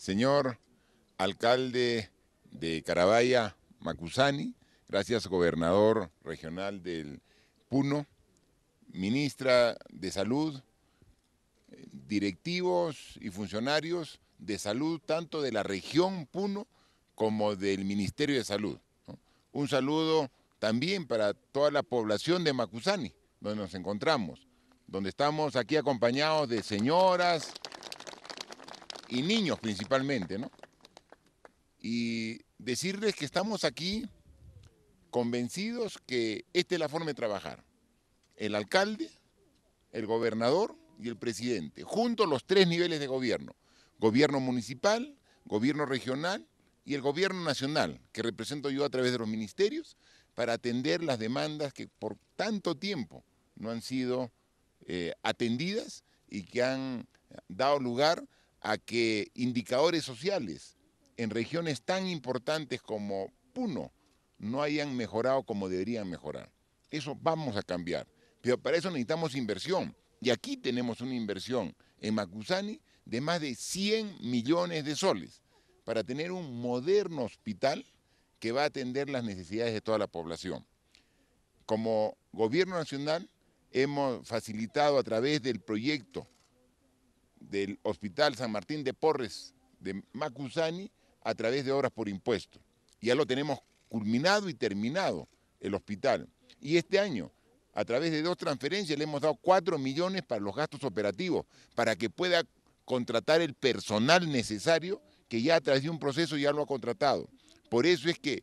Señor alcalde de Carabaya, Macusani, gracias gobernador regional del Puno, ministra de Salud, directivos y funcionarios de salud tanto de la región Puno como del Ministerio de Salud. Un saludo también para toda la población de Macusani, donde nos encontramos, donde estamos aquí acompañados de señoras, y niños principalmente, ¿no? Y decirles que estamos aquí convencidos que esta es la forma de trabajar. El alcalde, el gobernador y el presidente, a los tres niveles de gobierno, gobierno municipal, gobierno regional y el gobierno nacional, que represento yo a través de los ministerios, para atender las demandas que por tanto tiempo no han sido eh, atendidas y que han eh, dado lugar a que indicadores sociales en regiones tan importantes como Puno no hayan mejorado como deberían mejorar. Eso vamos a cambiar, pero para eso necesitamos inversión. Y aquí tenemos una inversión en Macusani de más de 100 millones de soles para tener un moderno hospital que va a atender las necesidades de toda la población. Como gobierno nacional hemos facilitado a través del proyecto del Hospital San Martín de Porres de Macusani a través de obras por impuesto. Ya lo tenemos culminado y terminado el hospital. Y este año, a través de dos transferencias, le hemos dado 4 millones para los gastos operativos, para que pueda contratar el personal necesario que ya a través de un proceso ya lo ha contratado. Por eso es que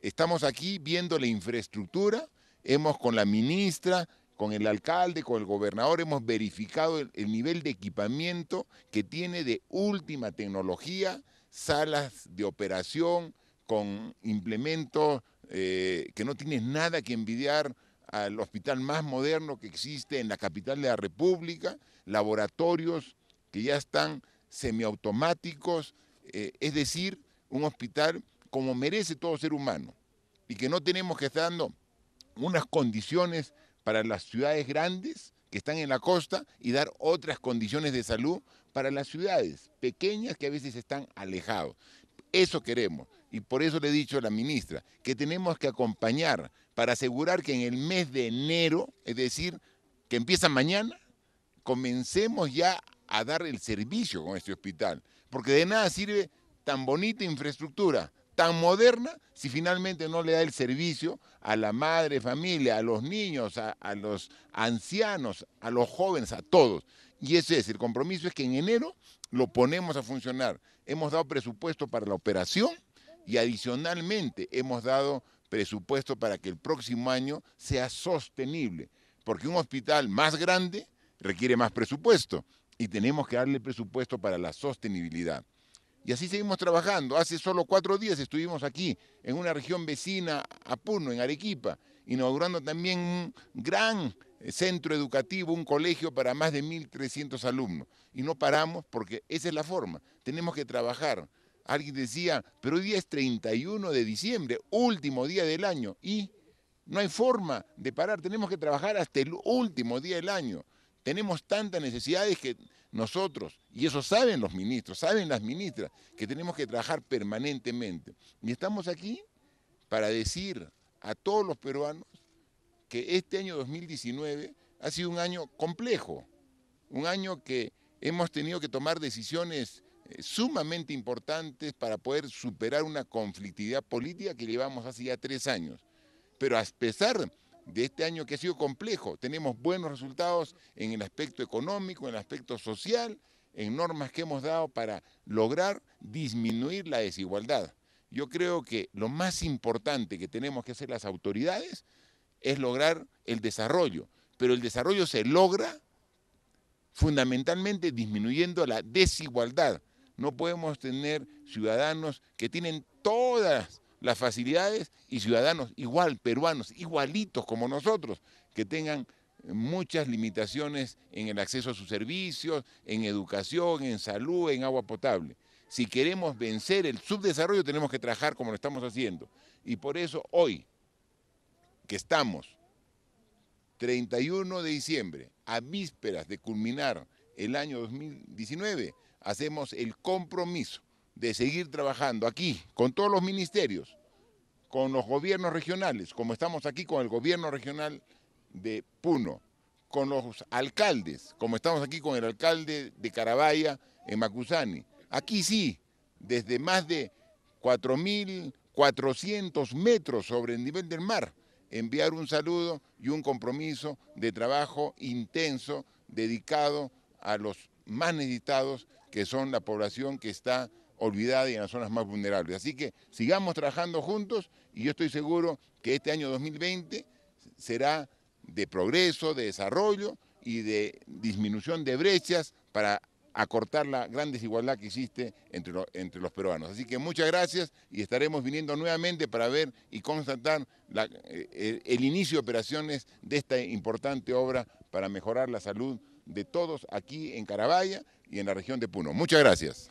estamos aquí viendo la infraestructura, hemos con la ministra, con el alcalde, con el gobernador, hemos verificado el, nivel de equipamiento que tiene de última tecnología, salas de operación con implementos eh, que no tienes nada que envidiar al hospital más moderno que existe en la capital de la República, laboratorios que ya están semiautomáticos, eh, es decir, un hospital como merece todo ser humano y que no tenemos que estar dando unas condiciones para las ciudades grandes que están en la costa y dar otras condiciones de salud para las ciudades pequeñas que a veces están alejadas. Eso queremos y por eso le he dicho a la ministra que tenemos que acompañar para asegurar que en el mes de enero, es decir, que empieza mañana, comencemos ya a dar el servicio con este hospital, porque de nada sirve tan bonita infraestructura tan moderna si finalmente no le da el servicio a la madre familia, a los niños, a, los ancianos, a los jóvenes, a todos? Y ese es, el compromiso es que en enero lo ponemos a funcionar. Hemos dado presupuesto para la operación y adicionalmente hemos dado presupuesto para que el próximo año sea sostenible, porque un hospital más grande requiere más presupuesto y tenemos que darle presupuesto para la sostenibilidad. Y así seguimos trabajando. Hace solo cuatro días estuvimos aquí, en una región vecina a Puno, en Arequipa, inaugurando también un gran eh, centro educativo, un colegio para más de 1.300 alumnos. Y no paramos porque esa es la forma. Tenemos que trabajar. Alguien decía, pero hoy día es 31 de diciembre, último día del año. Y no hay forma de parar. Tenemos que trabajar hasta el último día del año. Tenemos tantas necesidades que nosotros, y eso saben los ministros, saben las ministras, que tenemos que trabajar permanentemente. Y estamos aquí para decir a todos los peruanos que este año 2019 ha sido un año complejo, un año que hemos tenido que tomar decisiones eh, sumamente importantes para poder superar una conflictividad política que llevamos hace ya tres años. Pero a pesar de este año que ha sido complejo. Tenemos buenos resultados en el aspecto económico, en el aspecto social, en normas que hemos dado para lograr disminuir la desigualdad. Yo creo que lo más importante que tenemos que hacer las autoridades es lograr el desarrollo, pero el desarrollo se logra fundamentalmente disminuyendo la desigualdad. No podemos tener ciudadanos que tienen todas las facilidades y ciudadanos igual, peruanos, igualitos como nosotros, que tengan muchas limitaciones en el acceso a sus servicios, en educación, en salud, en agua potable. Si queremos vencer el subdesarrollo tenemos que trabajar como lo estamos haciendo. Y por eso hoy, que estamos 31 de diciembre, a vísperas de culminar el año 2019, hacemos el compromiso de seguir trabajando aquí con todos los ministerios, con los gobiernos regionales, como estamos aquí con el gobierno regional de Puno, con los alcaldes, como estamos aquí con el alcalde de Carabaya en Macusani. Aquí sí, desde más de 4.400 metros sobre el nivel del mar, enviar un saludo y un compromiso de trabajo intenso dedicado a los más necesitados, que son la población que está olvidada y en las zonas más vulnerables. Así que sigamos trabajando juntos y yo estoy seguro que este año 2020 será de progreso, de desarrollo y de disminución de brechas para acortar la gran desigualdad que existe entre, los peruanos. Así que muchas gracias y estaremos viniendo nuevamente para ver y constatar el, eh, eh, el inicio de operaciones de esta importante obra para mejorar la salud de todos aquí en Carabaya y en la región de Puno. Muchas gracias.